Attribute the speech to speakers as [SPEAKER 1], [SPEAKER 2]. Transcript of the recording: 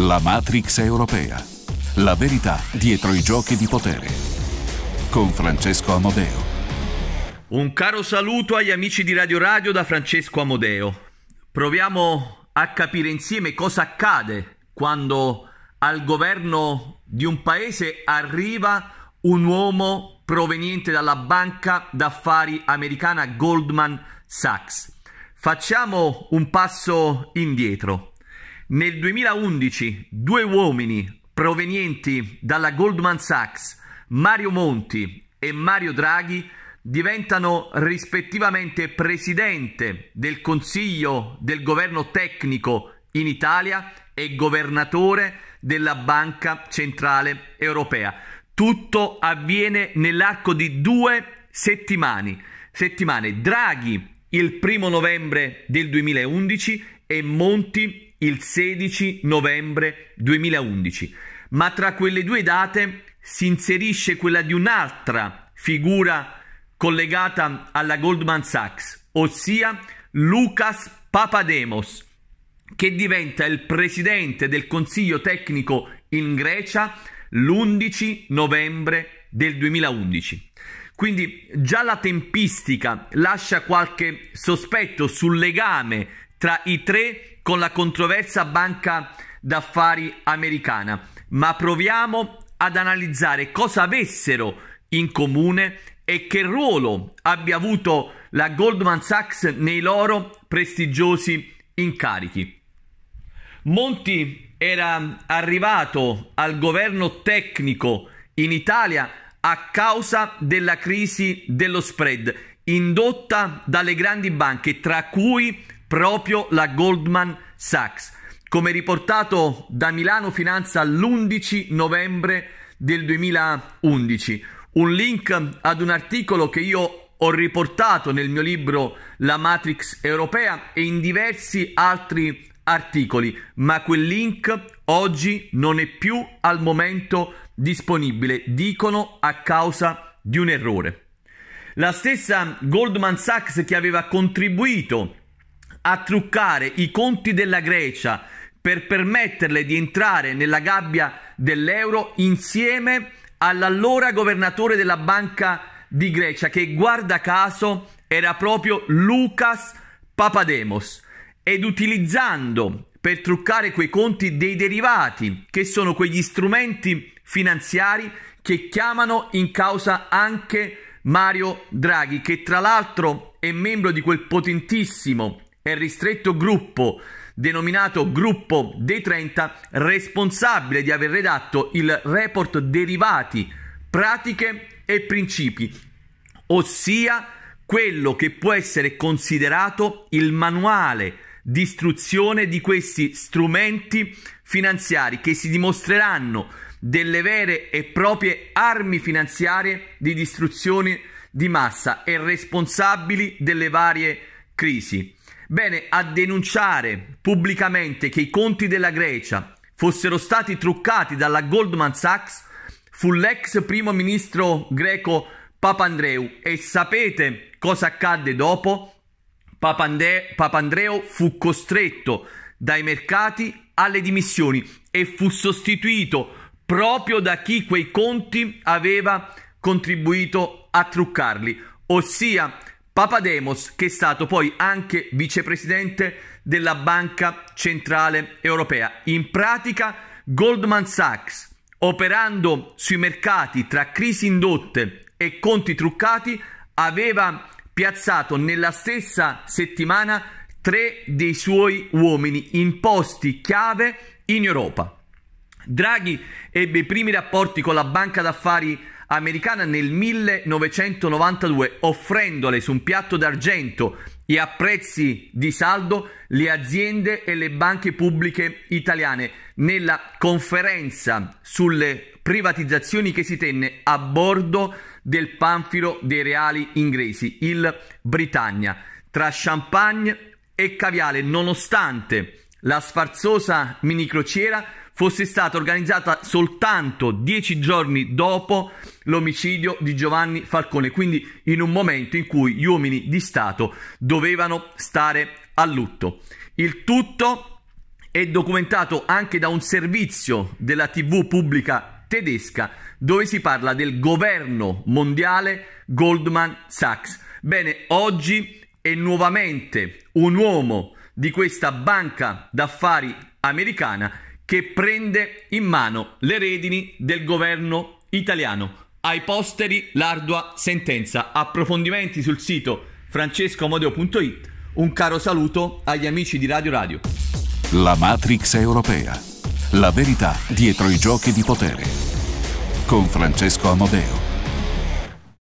[SPEAKER 1] La Matrix europea. La verità dietro i giochi di potere. Con Francesco Amodeo. Un caro saluto agli amici di Radio Radio da Francesco Amodeo. Proviamo a capire insieme cosa accade quando al governo di un paese arriva un uomo proveniente dalla banca d'affari americana Goldman Sachs. Facciamo un passo indietro. Nel 2011 due uomini provenienti dalla Goldman Sachs, Mario Monti e Mario Draghi, diventano rispettivamente presidente del Consiglio del Governo Tecnico in Italia e governatore della Banca Centrale Europea. Tutto avviene nell'arco di due settimane. settimane. Draghi il primo novembre del 2011 e Monti il 16 novembre 2011, ma tra quelle due date si inserisce quella di un'altra figura collegata alla Goldman Sachs, ossia Lucas Papademos, che diventa il presidente del Consiglio tecnico in Grecia l'11 novembre del 2011. Quindi già la tempistica lascia qualche sospetto sul legame tra i tre con la controversa banca d'affari americana, ma proviamo ad analizzare cosa avessero in comune e che ruolo abbia avuto la Goldman Sachs nei loro prestigiosi incarichi. Monti era arrivato al governo tecnico in Italia a causa della crisi dello spread indotta dalle grandi banche, tra cui proprio la Goldman Sachs. Come riportato da Milano Finanza l'11 novembre del 2011, un link ad un articolo che io ho riportato nel mio libro La Matrix Europea e in diversi altri articoli, ma quel link oggi non è più al momento disponibile, dicono a causa di un errore. La stessa Goldman Sachs che aveva contribuito a truccare i conti della Grecia per permetterle di entrare nella gabbia dell'euro insieme all'allora governatore della Banca di Grecia che guarda caso era proprio Lucas Papademos ed utilizzando per truccare quei conti dei derivati che sono quegli strumenti finanziari che chiamano in causa anche Mario Draghi che tra l'altro è membro di quel potentissimo e ristretto gruppo denominato Gruppo dei 30, responsabile di aver redatto il report derivati, pratiche e principi, ossia quello che può essere considerato il manuale di istruzione di questi strumenti finanziari che si dimostreranno delle vere e proprie armi finanziarie di distruzione di massa e responsabili delle varie crisi. Bene, a denunciare pubblicamente che i conti della Grecia fossero stati truccati dalla Goldman Sachs fu l'ex primo ministro greco Papandreou e sapete cosa accadde dopo? Papande- Papandreou fu costretto dai mercati alle dimissioni e fu sostituito proprio da chi quei conti aveva contribuito a truccarli, ossia Papademos, che è stato poi anche vicepresidente della Banca Centrale Europea. In pratica Goldman Sachs, operando sui mercati tra crisi indotte e conti truccati, aveva piazzato nella stessa settimana tre dei suoi uomini in posti chiave in Europa. Draghi ebbe i primi rapporti con la banca d'affari americana nel 1992 offrendole su un piatto d'argento e a prezzi di saldo le aziende e le banche pubbliche italiane nella conferenza sulle privatizzazioni che si tenne a bordo del panfilo dei reali inglesi, il Britannia, tra champagne e caviale, nonostante la sfarzosa minicrociera fosse stata organizzata soltanto dieci giorni dopo l'omicidio di Giovanni Falcone, quindi in un momento in cui gli uomini di Stato dovevano stare a lutto. Il tutto è documentato anche da un servizio della TV pubblica tedesca dove si parla del governo mondiale Goldman Sachs. Bene, oggi è nuovamente un uomo di questa banca d'affari americana che prende in mano le redini del governo italiano. Ai posteri l'ardua sentenza. Approfondimenti sul sito francescomodeo.it. Un caro saluto agli amici di Radio Radio. La Matrix europea. La verità dietro i giochi di potere. Con Francesco Amodeo.